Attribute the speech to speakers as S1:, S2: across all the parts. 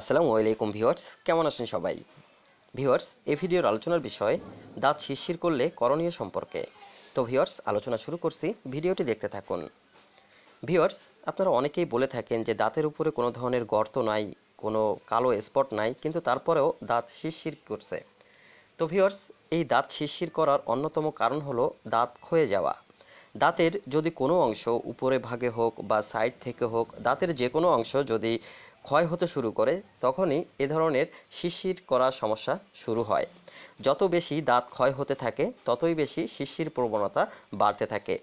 S1: আসসালামু আলাইকুম ভিওয়ার্স কেমন আছেন সবাই ভিওয়ার্স এই ভিডিওর আলোচনার বিষয় দাঁত শিরশির করলে করণীয় সম্পর্কে তো ভিওয়ার্স আলোচনা শুরু করছি ভিডিওটি দেখতে থাকুন ভিওয়ার্স আপনারা অনেকেই বলে থাকেন যে দাঁতের উপরে কোনো ধরনের গর্ত নাই কোনো কালো স্পট নাই কিন্তু তারপরেও দাঁত শিরশির করছে তো ভিওয়ার্স এই দাঁত শিরশির করার অন্যতম কারণ হলো দাঁত ক্ষয়ে যাওয়া দাঁতের যদি কোনো অংশ উপরে ভাগে হোক বা সাইড থেকে হোক দাঁতের যে কোনো অংশ যদি ক্ষয় হতে শুরু করে তখনই এ ধরনের শিশির করা সমস্যা শুরু হয় যত বেশি দাঁত ক্ষয় হতে থাকে ততই বেশি শিশির প্রবণতা বাড়তে থাকে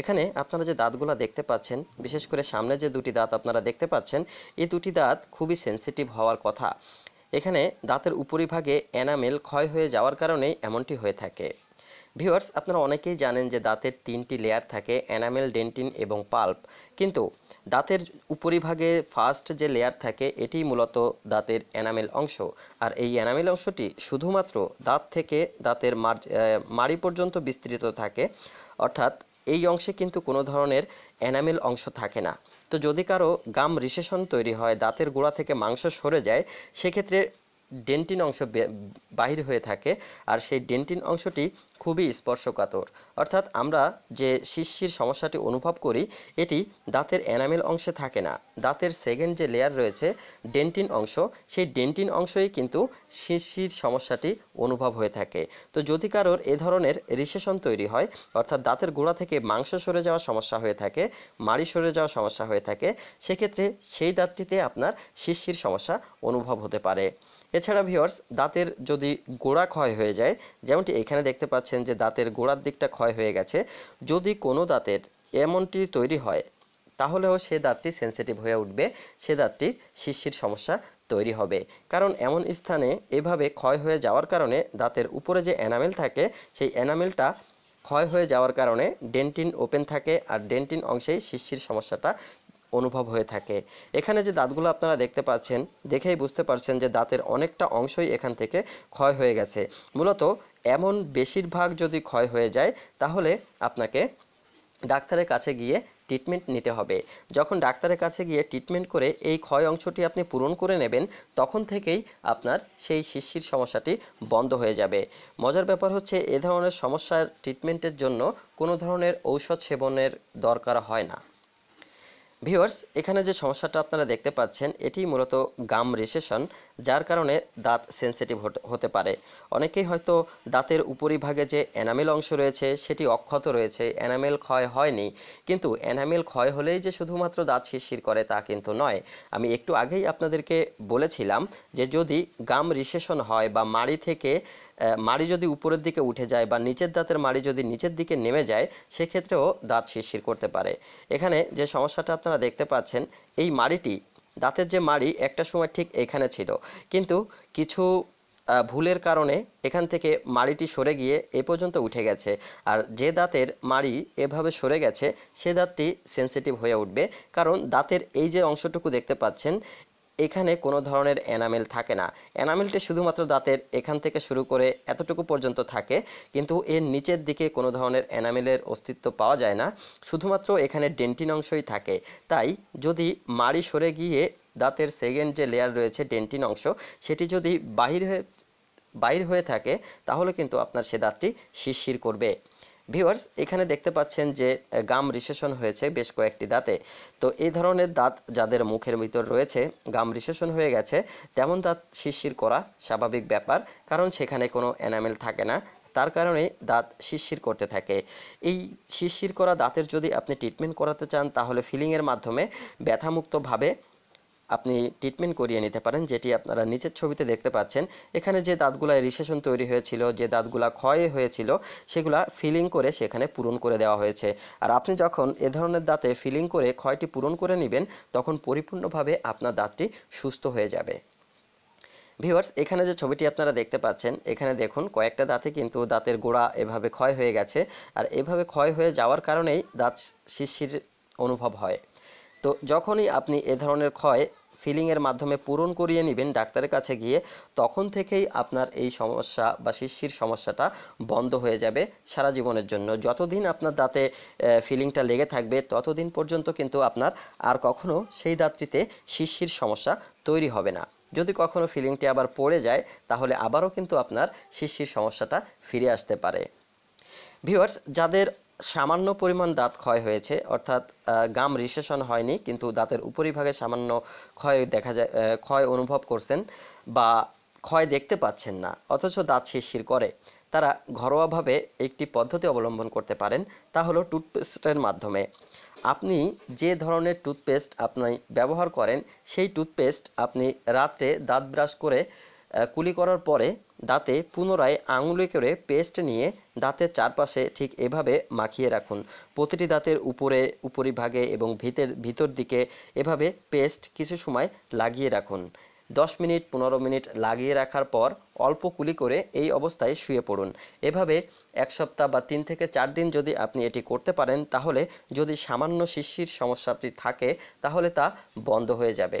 S1: এখানে আপনারা যে দাঁতগুলো দেখতে পাচ্ছেন বিশেষ করে সামনে যে দুটি দাঁত আপনারা দেখতে পাচ্ছেন এই দুটি দাঁত খুবই সেন্সিটিভ হওয়ার কথা এখানে দাঁতের উপরিভাগে এনামেল ক্ষয় হয়ে যাওয়ার কারণেই এমনটি হয়ে থাকে ভিউয়ার্স আপনারা অনেকেই জানেন যে দাঁতের তিনটি লেয়ার থাকে অ্যানামেল ডেন্টিন এবং পাল্প কিন্তু দাঁতের উপরিভাগে ফার্স্ট যে লেয়ার থাকে এটি মূলত দাঁতের অ্যানামেল অংশ আর এই অ্যানামেল অংশটি শুধুমাত্র দাঁত থেকে দাঁতের মার মাড়ি পর্যন্ত বিস্তৃত থাকে অর্থাৎ এই অংশে কিন্তু কোনো ধরনের অ্যানামেল অংশ থাকে না তো যদি কারো গাম রিসেশন তৈরি হয় দাঁতের গোড়া থেকে মাংস সরে যায় সেক্ষেত্রে ডেন্টিন অংশ বাহির হয়ে থাকে আর সেই ডেন্টিন অংশটি খুবই স্পর্শকাতর অর্থাৎ আমরা যে শিশির সমস্যাটি অনুভব করি এটি দাঁতের এনামেল অংশে থাকে না দাঁতের সেকেন্ড যে লেয়ার রয়েছে ডেন্টিন অংশ সেই ডেন্টিন অংশই কিন্তু শিশির সমস্যাটি অনুভব হয়ে থাকে তো যদি কারোর এ ধরনের রিসেশন তৈরি হয় অর্থাৎ দাঁতের গোড়া থেকে মাংস সরে যাওয়ার সমস্যা হয়ে থাকে মাড়ি সরে যাওয়ার সমস্যা হয়ে থাকে সেক্ষেত্রে সেই দাঁতটিতে আপনার শিশির সমস্যা অনুভব হতে পারে এছাড়া ভিওর্স দাঁতের যদি গোড়া ক্ষয় হয়ে যায় যেমনটি এখানে দেখতে পাচ্ছেন যে দাঁতের গোড়ার দিকটা ক্ষয় হয়ে গেছে যদি কোনো দাঁতের এমনটি তৈরি হয় তাহলেও সে দাঁতটি সেন্সিটিভ হয়ে উঠবে সে দাঁতটি শিশির সমস্যা তৈরি হবে কারণ এমন স্থানে এভাবে ক্ষয় হয়ে যাওয়ার কারণে দাঁতের উপরে যে এনামেল থাকে সেই এনামেলটা ক্ষয় হয়ে যাওয়ার কারণে ডেন্টিন ওপেন থাকে আর ডেন্টিন অংশেই শিশির সমস্যাটা অনুভব হয়ে থাকে এখানে যে দাঁতগুলো আপনারা দেখতে পাচ্ছেন দেখেই বুঝতে পারছেন যে দাঁতের অনেকটা অংশই এখান থেকে ক্ষয় হয়ে গেছে মূলত এমন বেশিরভাগ যদি ক্ষয় হয়ে যায় তাহলে আপনাকে ডাক্তারের কাছে গিয়ে ট্রিটমেন্ট নিতে হবে যখন ডাক্তারের কাছে গিয়ে ট্রিটমেন্ট করে এই ক্ষয় অংশটি আপনি পূরণ করে নেবেন তখন থেকেই আপনার সেই শিশির সমস্যাটি বন্ধ হয়ে যাবে মজার ব্যাপার হচ্ছে এ ধরনের সমস্যার ট্রিটমেন্টের জন্য কোনো ধরনের ঔষধ সেবনের দরকার হয় না ভিওর্স এখানে যে সমস্যাটা আপনারা দেখতে পাচ্ছেন এটি মূলত গাম রিসেশন যার কারণে দাঁত সেন্সিটিভ হতে পারে অনেকেই হয়তো দাঁতের উপরিভাগে যে এনামেল অংশ রয়েছে সেটি অক্ষত রয়েছে এনামেল ক্ষয় হয়নি কিন্তু এনামেল ক্ষয় হলেই যে শুধুমাত্র দাঁত শিরশির করে তা কিন্তু নয় আমি একটু আগেই আপনাদেরকে বলেছিলাম যে যদি গাম রিসেশন হয় বা মাড়ি থেকে মাড়ি যদি উপরের দিকে উঠে যায় বা নিচের দাঁতের মাড়ি যদি নিচের দিকে নেমে যায় সেক্ষেত্রেও দাঁত শিরশির করতে পারে এখানে যে সমস্যাটা আপনারা দেখতে পাচ্ছেন এই মাড়িটি দাঁতের যে মাড়ি একটা সময় ঠিক এখানে ছিল কিন্তু কিছু ভুলের কারণে এখান থেকে মাড়িটি সরে গিয়ে এ পর্যন্ত উঠে গেছে আর যে দাঁতের মাড়ি এভাবে সরে গেছে সে দাঁতটি সেন্সিটিভ হয়ে উঠবে কারণ দাঁতের এই যে অংশটুকু দেখতে পাচ্ছেন এখানে কোনো ধরনের এনামেল থাকে না এনামেলটি শুধুমাত্র দাঁতের এখান থেকে শুরু করে এতটুকু পর্যন্ত থাকে কিন্তু এর নিচের দিকে কোনো ধরনের এনামেলের অস্তিত্ব পাওয়া যায় না শুধুমাত্র এখানে ডেন্টিন অংশই থাকে তাই যদি মাড়ি সরে গিয়ে দাঁতের সেকেন্ড যে লেয়ার রয়েছে ডেন্টিন অংশ সেটি যদি বাহির হয়ে বাইর হয়ে থাকে তাহলে কিন্তু আপনার সে দাঁতটি শিরশির করবে ভিউয়ার্স এখানে দেখতে পাচ্ছেন যে গাম রিসেশন হয়েছে বেশ কয়েকটি দাঁতে তো এই ধরনের দাঁত যাদের মুখের ভিতর রয়েছে গাম রিসেশন হয়ে গেছে তেমন দাঁত শিরশির করা স্বাভাবিক ব্যাপার কারণ সেখানে কোনো এনামেল থাকে না তার কারণে দাঁত শিরশির করতে থাকে এই শিরশির করা দাঁতের যদি আপনি ট্রিটমেন্ট করাতে চান তাহলে ফিলিংয়ের মাধ্যমে ব্যথামুক্তভাবে আপনি ট্রিটমেন্ট করিয়ে নিতে পারেন যেটি আপনারা নিচের ছবিতে দেখতে পাচ্ছেন এখানে যে দাঁতগুলা রিসেশন তৈরি হয়েছিল যে দাঁতগুলা ক্ষয় হয়েছিল সেগুলা ফিলিং করে সেখানে পূরণ করে দেওয়া হয়েছে আর আপনি যখন এ ধরনের দাঁতে ফিলিং করে ক্ষয়টি পূরণ করে নেবেন তখন পরিপূর্ণভাবে আপনার দাঁতটি সুস্থ হয়ে যাবে ভিওয়ার্স এখানে যে ছবিটি আপনারা দেখতে পাচ্ছেন এখানে দেখুন কয়েকটা দাঁতে কিন্তু দাঁতের গোড়া এভাবে ক্ষয় হয়ে গেছে আর এভাবে ক্ষয় হয়ে যাওয়ার কারণেই দাঁত শিরশির অনুভব হয় তো যখনই আপনি এ ধরনের ক্ষয় ফিলিংয়ের মাধ্যমে পূরণ করিয়ে নেবেন ডাক্তারের কাছে গিয়ে তখন থেকেই আপনার এই সমস্যা বা শিশির সমস্যাটা বন্ধ হয়ে যাবে সারা জীবনের জন্য যতদিন আপনার দাঁতে ফিলিংটা লেগে থাকবে ততদিন পর্যন্ত কিন্তু আপনার আর কখনও সেই দাঁতটিতে শিশির সমস্যা তৈরি হবে না যদি কখনও ফিলিংটি আবার পড়ে যায় তাহলে আবারও কিন্তু আপনার শিশির সমস্যাটা ফিরে আসতে পারে ভিউয়ার্স যাদের সামান্য পরিমাণ দাঁত ক্ষয় হয়েছে অর্থাৎ গাম রিসেশন হয়নি কিন্তু দাঁতের উপরিভাগে সামান্য ক্ষয় দেখা যায় ক্ষয় অনুভব করছেন বা ক্ষয় দেখতে পাচ্ছেন না অথচ দাঁত শিরশির করে তারা ঘরোয়াভাবে একটি পদ্ধতি অবলম্বন করতে পারেন তা হলো টুথপেস্টের মাধ্যমে আপনি যে ধরনের টুথপেস্ট আপনি ব্যবহার করেন সেই টুথপেস্ট আপনি রাত্রে দাঁত ব্রাশ করে কুলি করার পরে দাঁতে পুনরায় আঙুলে করে পেস্ট নিয়ে দাঁতের চারপাশে ঠিক এভাবে মাখিয়ে রাখুন প্রতিটি দাঁতের উপরে উপরিভাগে এবং ভিতের ভিতর দিকে এভাবে পেস্ট কিছু সময় লাগিয়ে রাখুন দশ মিনিট পনেরো মিনিট লাগিয়ে রাখার পর অল্প কুলি করে এই অবস্থায় শুয়ে পড়ুন এভাবে এক সপ্তাহ বা তিন থেকে চার দিন যদি আপনি এটি করতে পারেন তাহলে যদি সামান্য শিশির সমস্যাটি থাকে তাহলে তা বন্ধ হয়ে যাবে